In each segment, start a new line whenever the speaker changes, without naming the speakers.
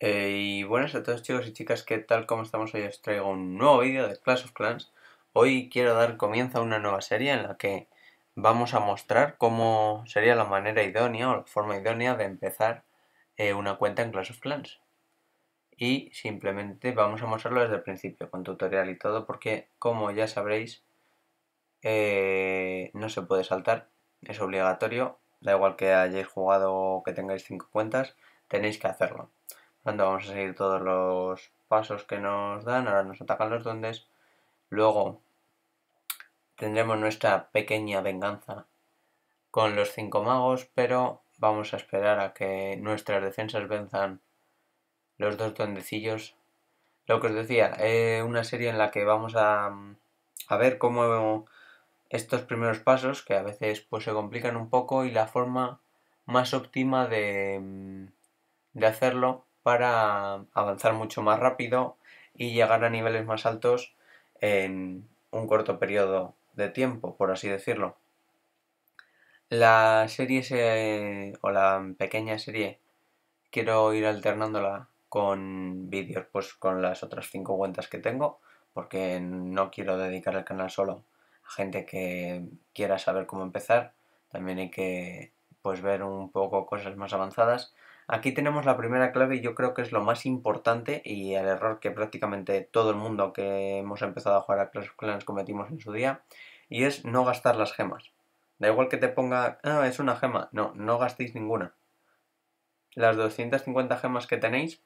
Eh, y buenas a todos chicos y chicas, ¿qué tal? ¿Cómo estamos? Hoy os traigo un nuevo vídeo de Clash of Clans. Hoy quiero dar comienzo a una nueva serie en la que vamos a mostrar cómo sería la manera idónea o la forma idónea de empezar eh, una cuenta en Clash of Clans. Y simplemente vamos a mostrarlo desde el principio, con tutorial y todo, porque como ya sabréis, eh, no se puede saltar, es obligatorio, da igual que hayáis jugado o que tengáis 5 cuentas, tenéis que hacerlo. Cuando vamos a seguir todos los pasos que nos dan. Ahora nos atacan los duendes. Luego tendremos nuestra pequeña venganza con los cinco magos, pero vamos a esperar a que nuestras defensas venzan los dos duendecillos. Lo que os decía, eh, una serie en la que vamos a, ver cómo estos primeros pasos, que a veces pues, se complican un poco, y la forma más óptima de, mm, de hacerlo para avanzar mucho más rápido y llegar a niveles más altos en un corto periodo de tiempo, por así decirlo. La serie o la pequeña serie quiero ir alternándola con vídeos pues con las otras cinco cuentas que tengo porque no quiero dedicar el canal solo a gente que quiera saber cómo empezar también hay que pues, ver un poco cosas más avanzadas Aquí tenemos la primera clave y yo creo que es lo más importante y el error que prácticamente todo el mundo que hemos empezado a jugar a Clash of Clans cometimos en su día y es no gastar las gemas. Da igual que te ponga, ah, es una gema. No, no gastéis ninguna. Las 250 gemas que tenéis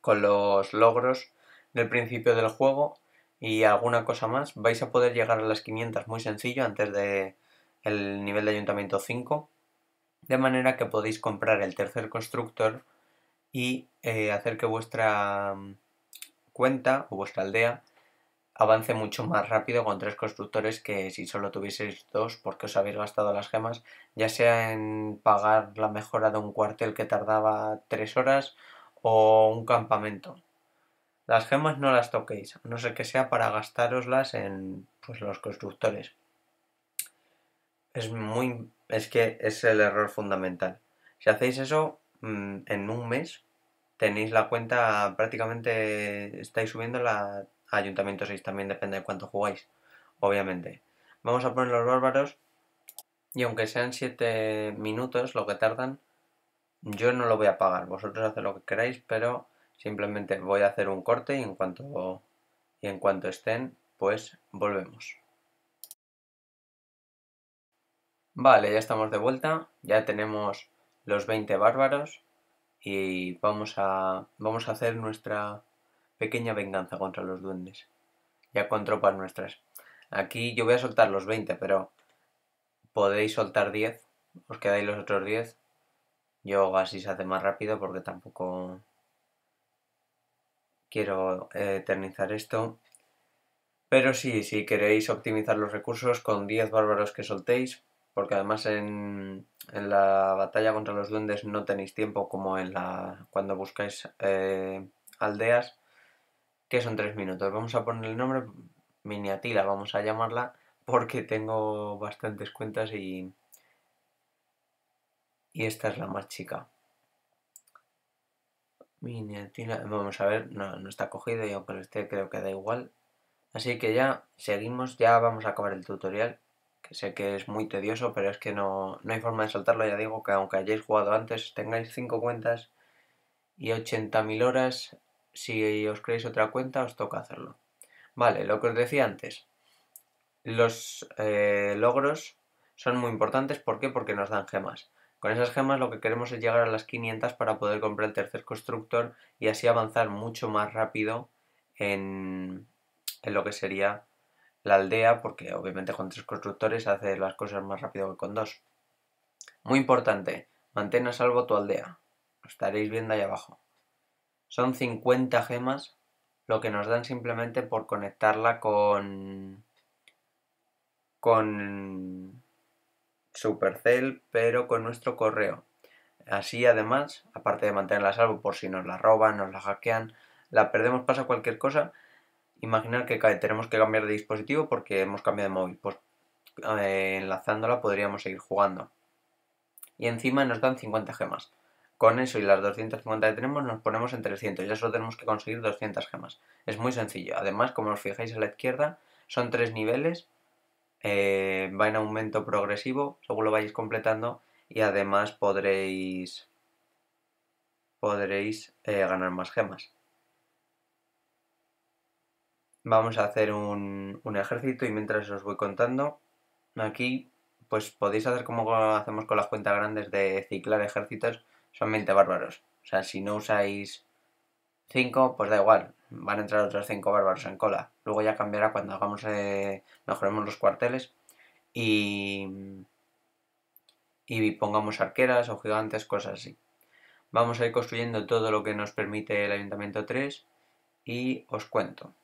con los logros del principio del juego y alguna cosa más, vais a poder llegar a las 500 muy sencillo antes de el nivel de ayuntamiento 5 de manera que podéis comprar el tercer constructor y eh, hacer que vuestra mm, cuenta o vuestra aldea avance mucho más rápido con tres constructores que si solo tuvieseis dos porque os habéis gastado las gemas, ya sea en pagar la mejora de un cuartel que tardaba tres horas o un campamento. Las gemas no las toquéis, a no sé que sea para gastároslas en pues, los constructores. Es muy. Es que es el error fundamental. Si hacéis eso, mm, en un mes tenéis la cuenta prácticamente. Estáis subiendo la Ayuntamiento 6 también, depende de cuánto jugáis, obviamente. Vamos a poner los bárbaros. Y aunque sean 7 minutos lo que tardan, yo no lo voy a pagar. Vosotros haced lo que queráis, pero simplemente voy a hacer un corte y en cuanto, y en cuanto estén, pues volvemos. Vale, ya estamos de vuelta, ya tenemos los 20 bárbaros y vamos a, vamos a hacer nuestra pequeña venganza contra los duendes, ya con tropas nuestras. Aquí yo voy a soltar los 20, pero podéis soltar 10, os quedáis los otros 10. Yo así se hace más rápido porque tampoco quiero eh, eternizar esto. Pero sí, si queréis optimizar los recursos con 10 bárbaros que soltéis, porque además en, la batalla contra los duendes no tenéis tiempo como en la cuando buscáis eh, aldeas, que son tres minutos. Vamos a poner el nombre Miniatila, vamos a llamarla, porque tengo bastantes cuentas y, y esta es la más chica. Miniatila, vamos a ver, no, está cogido y aunque este creo que da igual. Así que ya seguimos, ya vamos a acabar el tutorial sé que es muy tedioso, pero es que no, no hay forma de saltarlo. Ya digo que aunque hayáis jugado antes, tengáis 5 cuentas y 80.000 horas, si os creéis otra cuenta, os toca hacerlo. Vale, lo que os decía antes, los eh, logros son muy importantes. ¿Por qué? Porque nos dan gemas. Con esas gemas lo que queremos es llegar a las 500 para poder comprar el tercer constructor y así avanzar mucho más rápido en, en lo que sería la aldea, porque obviamente con tres constructores hace las cosas más rápido que con dos. Muy importante, mantén a salvo tu aldea. Lo estaréis viendo ahí abajo. Son 50 gemas, lo que nos dan simplemente por conectarla con... con... Supercell, pero con nuestro correo. Así además, aparte de mantenerla a salvo por si nos la roban, nos la hackean, la perdemos pasa cualquier cosa, imaginar que tenemos que cambiar de dispositivo porque hemos cambiado de móvil. Pues eh, enlazándola podríamos seguir jugando. Y encima nos dan 50 gemas. Con eso y las 250 que tenemos nos ponemos en 300. Ya solo tenemos que conseguir 200 gemas. Es muy sencillo. Además, como os fijáis a la izquierda, son tres niveles. Eh, va en aumento progresivo según lo vais completando. Y además podréis, podréis eh, ganar más gemas vamos a hacer un, ejército y mientras os voy contando, aquí pues podéis hacer como hacemos con las cuentas grandes de ciclar ejércitos, Son 20 bárbaros. O sea, si no usáis 5, pues da igual, van a entrar otros 5 bárbaros en cola. Luego ya cambiará cuando hagamos eh, mejoremos los cuarteles y, y pongamos arqueras o gigantes, cosas así. Vamos a ir construyendo todo lo que nos permite el Ayuntamiento 3 y os cuento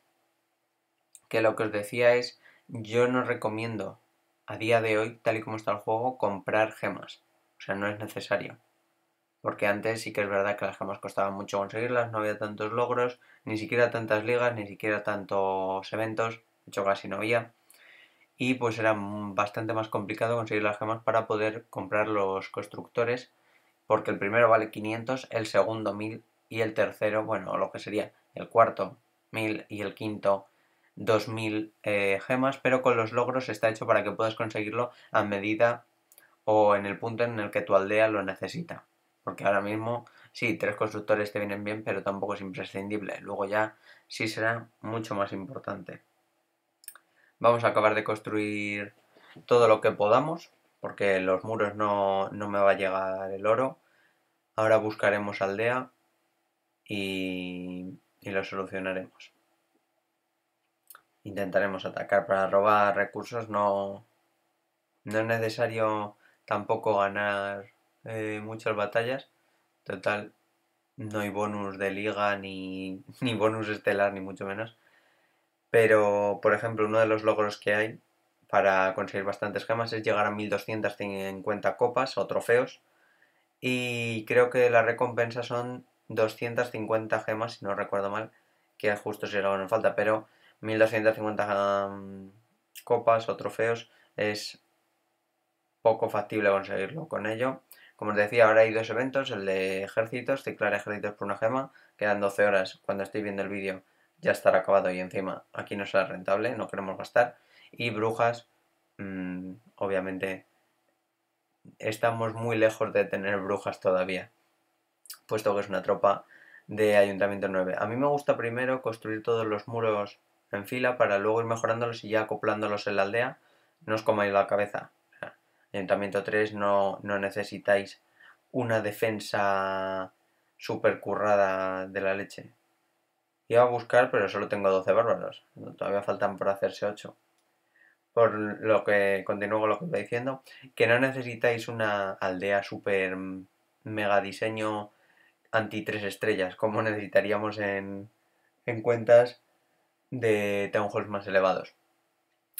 que lo que os decía es, yo no recomiendo a día de hoy, tal y como está el juego, comprar gemas. O sea, no es necesario. Porque antes sí que es verdad que las gemas costaban mucho conseguirlas, no había tantos logros, ni siquiera tantas ligas, ni siquiera tantos eventos, de hecho casi no había. Y pues era bastante más complicado conseguir las gemas para poder comprar los constructores, porque el primero vale 500, el segundo 1000 y el tercero, bueno, lo que sería el cuarto 1000 y el quinto 2000 eh, gemas, pero con los logros está hecho para que puedas conseguirlo a medida o en el punto en el que tu aldea lo necesita. Porque ahora mismo, sí, tres constructores te vienen bien, pero tampoco es imprescindible. Luego ya sí será mucho más importante. Vamos a acabar de construir todo lo que podamos, porque los muros no, me va a llegar el oro. Ahora buscaremos aldea y, y lo solucionaremos intentaremos atacar para robar recursos. No, no es necesario tampoco ganar eh, muchas batallas. Total, no hay bonus de liga, ni, ni bonus estelar, ni mucho menos. Pero, por ejemplo, uno de los logros que hay para conseguir bastantes gemas es llegar a 1250 copas o trofeos. Y creo que la recompensa son 250 gemas, si no recuerdo mal, que justo si algo en falta, pero 1250 mm, copas o trofeos es poco factible conseguirlo. Con ello, como os decía, ahora hay dos eventos, el de ejércitos, ciclar ejércitos por una gema, quedan 12 horas, cuando estoy viendo el vídeo ya estará acabado y encima aquí no será rentable, no queremos gastar, y brujas, mm, obviamente estamos muy lejos de tener brujas todavía, puesto que es una tropa de Ayuntamiento 9. A mí me gusta primero construir todos los muros en fila para luego ir mejorándolos y ya acoplándolos en la aldea. No os comáis la cabeza. Ayuntamiento 3 no, no necesitáis una defensa super currada de la leche. Iba a buscar, pero solo tengo 12 bárbaros. Todavía faltan por hacerse 8. Por lo que continúo con lo que estoy diciendo, que no necesitáis una aldea super mega diseño anti 3 estrellas, como necesitaríamos en, en cuentas de Halls más elevados.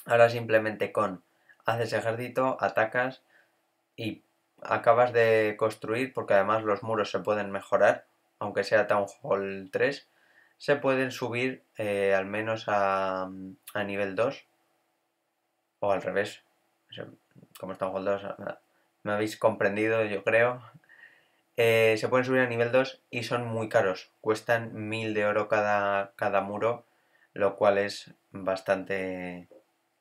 Ahora simplemente con haces ejército, atacas y acabas de construir, porque además los muros se pueden mejorar, aunque sea Town Hall 3, se pueden subir eh, al menos a, nivel 2, o al revés, como es Town Hall 2, me habéis comprendido yo creo, eh, se pueden subir a nivel 2 y son muy caros, cuestan 1000 de oro cada, cada muro lo cual es bastante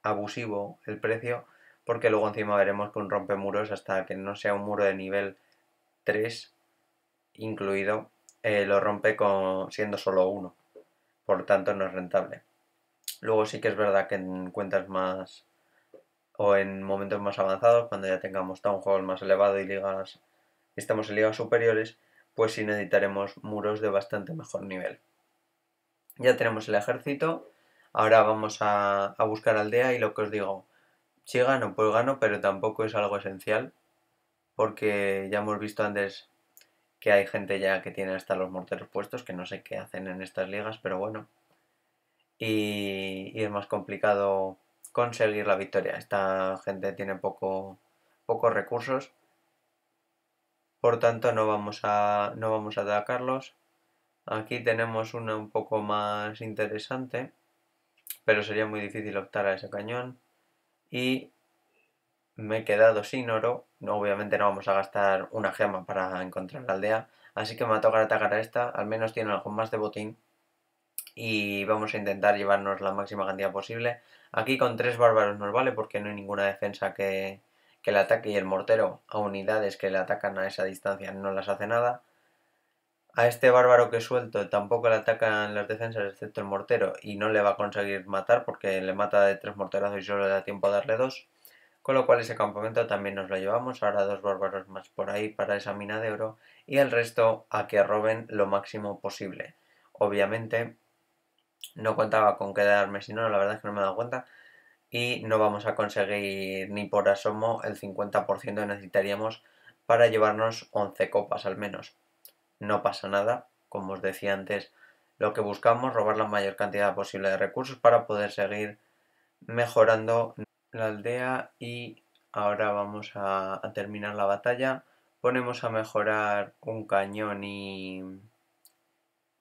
abusivo el precio, porque luego encima veremos que un muros hasta que no sea un muro de nivel 3 incluido, eh, lo rompe con, siendo solo uno, por lo tanto no es rentable. Luego sí que es verdad que en cuentas más o en momentos más avanzados, cuando ya tengamos un juego más elevado y ligas estamos en ligas superiores, pues sí necesitaremos muros de bastante mejor nivel. Ya tenemos el ejército. Ahora vamos a, buscar aldea y lo que os digo, si gano, pues gano, pero tampoco es algo esencial. Porque ya hemos visto antes que hay gente ya que tiene hasta los morteros puestos, que no sé qué hacen en estas ligas, pero bueno. Y, es más complicado conseguir la victoria. Esta gente tiene poco, pocos recursos. Por tanto, no vamos a, no vamos a atacarlos. Aquí tenemos una un poco más interesante, pero sería muy difícil optar a ese cañón. Y me he quedado sin oro. No, obviamente no vamos a gastar una gema para encontrar la aldea. Así que me va a tocar atacar a esta. Al menos tiene algo más de botín. Y vamos a intentar llevarnos la máxima cantidad posible. Aquí con tres bárbaros nos vale porque no hay ninguna defensa que, que le ataque. Y el mortero a unidades que le atacan a esa distancia no las hace nada. A este bárbaro que suelto tampoco le atacan las defensas excepto el mortero y no le va a conseguir matar porque le mata de tres morterazos y solo le da tiempo a darle dos. Con lo cual ese campamento también nos lo llevamos, ahora dos bárbaros más por ahí para esa mina de oro y el resto a que roben lo máximo posible. Obviamente no contaba con quedarme si no, la verdad es que no me he dado cuenta y no vamos a conseguir ni por asomo el 50% que necesitaríamos para llevarnos 11 copas al menos no pasa nada, como os decía antes, lo que buscamos, robar la mayor cantidad posible de recursos para poder seguir mejorando la aldea y ahora vamos a, terminar la batalla. Ponemos a mejorar un cañón y,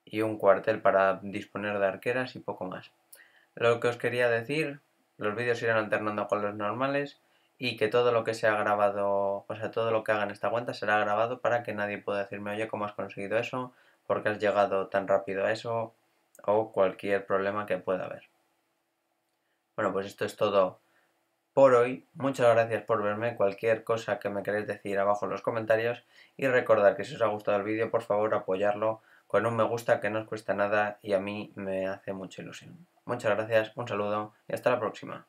y un cuartel para disponer de arqueras y poco más. Lo que os quería decir, los vídeos irán alternando con los normales y que todo lo que ha grabado, o sea, todo lo que haga en esta cuenta será grabado para que nadie pueda decirme, oye, ¿cómo has conseguido eso? ¿Por qué has llegado tan rápido a eso? O cualquier problema que pueda haber. Bueno, pues esto es todo por hoy. Muchas gracias por verme. Cualquier cosa que me queréis decir abajo en los comentarios. Y recordar que si os ha gustado el vídeo, por favor apoyarlo con un me gusta que no os cuesta nada y a mí me hace mucha ilusión. Muchas gracias, un saludo y hasta la próxima.